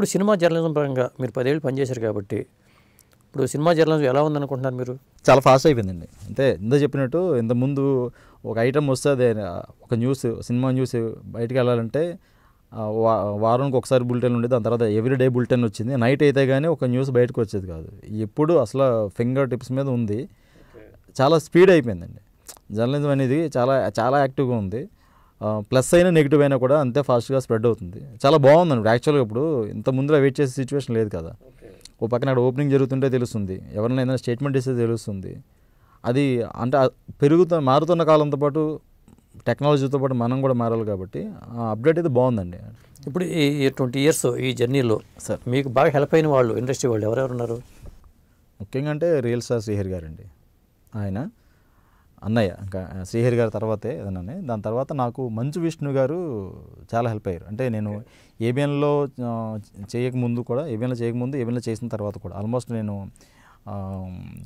ఇప్పుడు cinema journalism పరంగా మీరు పదేళ్ళు పనిచేశారు కాబట్టి ఇప్పుడు సినిమా జర్నలిజం ఎలా ఉందనుకుంటున్నారు మీరు చాలా ఫాస్ట్ అయిపోయిందండి అంటే ఇంత చెప్పినట్టు ఇంతకుముందు ఒక ఐటమ్ వస్తే ఒక న్యూస్ సినిమా న్యూస్ బయటకు వెళ్ళాలంటే వారానికి ఒకసారి బులెటిన్ ఉండేది దాని తర్వాత ఎవ్రీ డే బులెటిన్ వచ్చింది నైట్ అయితే కానీ ఒక న్యూస్ బయటకు వచ్చేది కాదు ఎప్పుడు అసలు ఫింగర్ టిప్స్ మీద ఉంది చాలా స్పీడ్ అయిపోయిందండి జర్నలిజం అనేది చాలా చాలా యాక్టివ్గా ఉంది ప్లస్ అయినా నెగిటివ్ అయినా కూడా అంతే ఫాస్ట్గా స్ప్రెడ్ అవుతుంది చాలా బాగుంది అండి యాక్చువల్గా ఇప్పుడు ఇంత ముందులో వెయిట్ చేసే సిచ్యువేషన్ లేదు కదా ఓ పక్కన అక్కడ ఓపెనింగ్ జరుగుతుంటే తెలుస్తుంది ఎవరైనా ఏదైనా స్టేట్మెంట్ ఇస్తే తెలుస్తుంది అది అంటే పెరుగుతున్న మారుతున్న కాలంతో పాటు టెక్నాలజీతో పాటు మనం కూడా మారాలి కాబట్టి ఆ అప్డేట్ అయితే బాగుందండి ఇప్పుడు ఈ ట్వంటీ ఇయర్స్ ఈ జర్నీలో సార్ మీకు బాగా హెల్ప్ అయిన వాళ్ళు ఇండస్ట్రీ వాళ్ళు ఎవరెవరు ఉన్నారు ముఖ్యంగా అంటే రియల్ స్టార్ శ్రీహరి గారండి ఆయన అన్నయ్య ఇంకా శ్రీహరి గారి తర్వాతే ఏదన్నా దాని తర్వాత నాకు మంచు విష్ణు గారు చాలా హెల్ప్ అయ్యారు అంటే నేను ఏబిఎన్లో చేయకముందు కూడా ఏబిఎన్లో చేయకముందు ఏబిఎన్లో చేసిన తర్వాత కూడా ఆల్మోస్ట్ నేను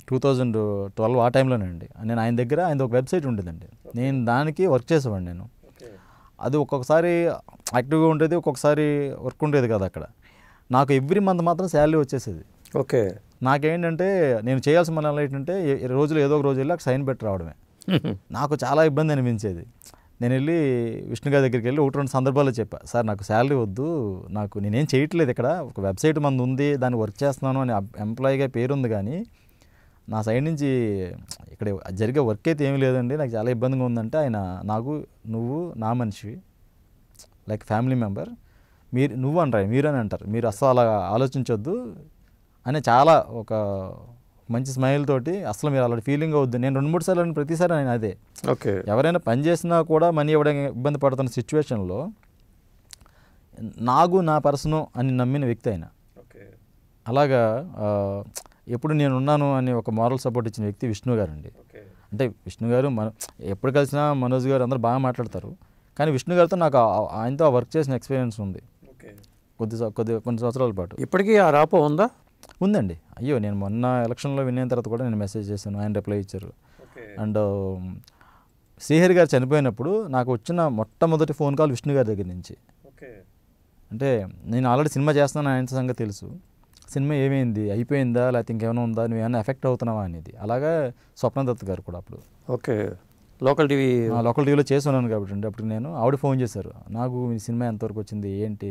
టూ థౌజండ్ ట్వెల్వ్ ఆ టైంలోనే అండి నేను ఆయన దగ్గర ఆయన ఒక వెబ్సైట్ ఉండేదండి నేను దానికి వర్క్ చేసేవాడిని నేను అది ఒక్కొక్కసారి యాక్టివ్గా ఉండేది ఒక్కొక్కసారి వర్క్ ఉండేది కదా అక్కడ నాకు ఎవ్రీ మంత్ మాత్రం శాలరీ వచ్చేసేది ఓకే నాకేంటంటే నేను చేయాల్సిన మనం ఏంటంటే రోజులు ఏదో ఒక రోజు వెళ్ళి అక్కడ సైన్ పెట్టి రావడమే నాకు చాలా ఇబ్బంది అనిపించేది నేను వెళ్ళి విష్ణుగారి దగ్గరికి వెళ్ళి ఒకటి రెండు సందర్భాల్లో చెప్పా సార్ నాకు శాలరీ వద్దు నాకు నేనేం చేయట్లేదు ఇక్కడ ఒక వెబ్సైట్ మంది ఉంది దాన్ని వర్క్ చేస్తున్నాను అని ఎంప్లాయీగా పేరుంది కానీ నా సైడ్ నుంచి ఇక్కడ జరిగే వర్క్ అయితే ఏమీ లేదండి నాకు చాలా ఇబ్బందిగా ఉందంటే ఆయన నాకు నువ్వు నా మనిషి లైక్ ఫ్యామిలీ మెంబర్ మీరు నువ్వు అంటారు మీరు అని అంటారు మీరు అస్సలు అలా ఆలోచించొద్దు అని చాలా ఒక మంచి స్మైల్ తోటి అసలు మీరు అలాంటి ఫీలింగ్ అవుద్ది నేను రెండు మూడు సార్లు ప్రతిసారి ఆయన అదే ఓకే ఎవరైనా పని చేసినా కూడా మనీ ఇవ్వడం ఇబ్బంది పడుతున్న సిచ్యువేషన్లో నాకు నా పర్సను అని నమ్మిన వ్యక్తి ఆయన అలాగా ఎప్పుడు నేను ఉన్నాను అని ఒక మారల్ సపోర్ట్ ఇచ్చిన వ్యక్తి విష్ణు గారు అండి అంటే విష్ణు గారు మన ఎప్పుడు కలిసినా మనోజ్ గారు అందరూ బాగా మాట్లాడతారు కానీ విష్ణు గారితో నాకు ఆయనతో వర్క్ చేసిన ఎక్స్పీరియన్స్ ఉంది కొద్ది కొద్ది కొన్ని సంవత్సరాల పాటు ఇప్పటికీ ఆ రాపో ఉందా ఉందండి అయ్యో నేను మొన్న ఎలక్షన్లో విన్ తర్వాత కూడా నేను మెసేజ్ చేశాను ఆయన రిప్లై ఇచ్చారు అండ్ శ్రీహరి గారు చనిపోయినప్పుడు నాకు వచ్చిన మొట్టమొదటి ఫోన్ కాల్ విష్ణు గారి దగ్గర నుంచి అంటే నేను ఆల్రెడీ సినిమా చేస్తున్నాను ఆయన సంగతి తెలుసు సినిమా ఏమైంది అయిపోయిందా లేకపోతే ఇంకేమైనా ఉందా నువ్వు ఏమైనా ఎఫెక్ట్ అవుతున్నావా అనేది అలాగా దత్త గారు కూడా అప్పుడు ఓకే లోకల్ టీవీ లోకల్ టీవీలో చేసి ఉన్నాను కాబట్టి అండి అప్పుడు నేను ఆవిడ ఫోన్ చేశారు నాకు మీ సినిమా ఎంతవరకు వచ్చింది ఏంటి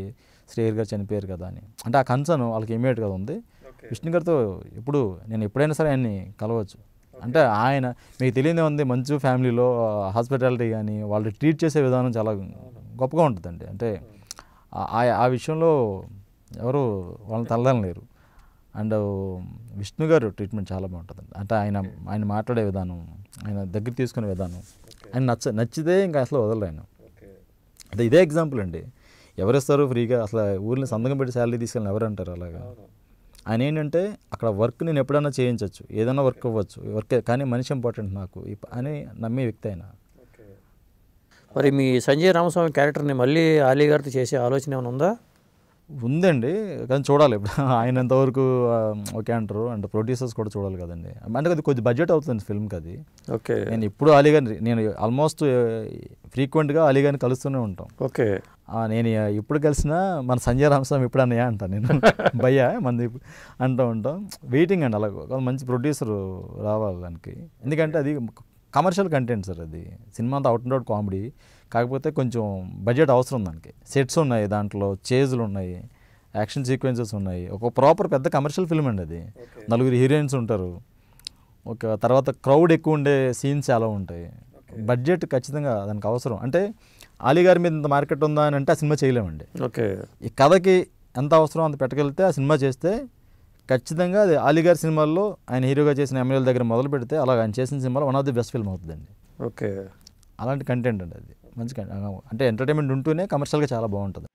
శ్రీహరి గారు చనిపోయారు కదా అని అంటే ఆ కన్సర్న్ వాళ్ళకి ఇమీడియట్గా ఉంది విష్ణు గారితో ఎప్పుడు నేను ఎప్పుడైనా సరే ఆయన్ని కలవచ్చు అంటే ఆయన మీకు తెలియని ఉంది మంచు ఫ్యామిలీలో హాస్పిటాలిటీ కానీ వాళ్ళు ట్రీట్ చేసే విధానం చాలా గొప్పగా ఉంటుందండి అంటే ఆ ఆ విషయంలో ఎవరు వాళ్ళని తల్లడం లేరు అండ్ విష్ణు గారు ట్రీట్మెంట్ చాలా బాగుంటుందండి అంటే ఆయన ఆయన మాట్లాడే విధానం ఆయన దగ్గర తీసుకునే విధానం ఆయన నచ్చ నచ్చితే ఇంకా అసలు వదలలేను అంటే ఇదే ఎగ్జాంపుల్ అండి ఎవరిస్తారు ఫ్రీగా అసలు ఊరిని సందకం పెట్టి శాలరీ తీసుకెళ్ళిన ఎవరంటారు అలాగా ఆయన ఏంటంటే అక్కడ వర్క్ నేను ఎప్పుడైనా చేయించవచ్చు ఏదైనా వర్క్ అవ్వచ్చు వర్క్ కానీ మనిషి ఇంపార్టెంట్ నాకు అని నమ్మే వ్యక్తి అయినా మరి మీ సంజయ్ రామస్వామి క్యారెక్టర్ని మళ్ళీ అలీ గారితో చేసే ఆలోచన ఏమైనా ఉందా ఉందండి కానీ చూడాలి ఇప్పుడు ఆయన ఎంతవరకు ఓకే అంటారు అండ్ ప్రొడ్యూసర్స్ కూడా చూడాలి కదండి అంటే అది కొద్దిగా బడ్జెట్ అవుతుంది ఫిల్మ్కి అది ఓకే నేను ఇప్పుడు అలీగాని నేను ఆల్మోస్ట్ ఫ్రీక్వెంట్గా అలీగాని కలుస్తూనే ఉంటాం ఓకే నేను ఇప్పుడు కలిసిన మన సంజయ్ రామస్వామి ఇప్పుడు అన్నయ్య అంట నేను భయ్య మంది అంటూ ఉంటాం వెయిటింగ్ అండి అలాగ మంచి ప్రొడ్యూసర్ రావాలి దానికి ఎందుకంటే అది కమర్షియల్ కంటెంట్ సార్ అది సినిమా అంతా అవుట్ అండ్ అవుట్ కామెడీ కాకపోతే కొంచెం బడ్జెట్ అవసరం దానికి సెట్స్ ఉన్నాయి దాంట్లో చేజ్లు ఉన్నాయి యాక్షన్ సీక్వెన్సెస్ ఉన్నాయి ఒక ప్రాపర్ పెద్ద కమర్షియల్ ఫిల్మ్ అండి అది నలుగురు హీరోయిన్స్ ఉంటారు ఒక తర్వాత క్రౌడ్ ఎక్కువ ఉండే సీన్స్ చాలా ఉంటాయి బడ్జెట్ ఖచ్చితంగా దానికి అవసరం అంటే అలీగారి మీద ఇంత మార్కెట్ ఉందా అని అంటే ఆ సినిమా చేయలేమండి ఓకే ఈ కథకి ఎంత అవసరం అంత పెట్టగలిగితే ఆ సినిమా చేస్తే ఖచ్చితంగా అది అలీగారి సినిమాల్లో ఆయన హీరోగా చేసిన ఎమ్మెల్యేల దగ్గర మొదలు పెడితే అలా ఆయన చేసిన సినిమాలో one of the best film అవుతుందండి ఓకే అలాంటి కంటెంట్ అండి అది మంచి అంటే ఎంటర్టైన్మెంట్ ఉంటూనే కమర్షియల్గా చాలా బాగుంటుంది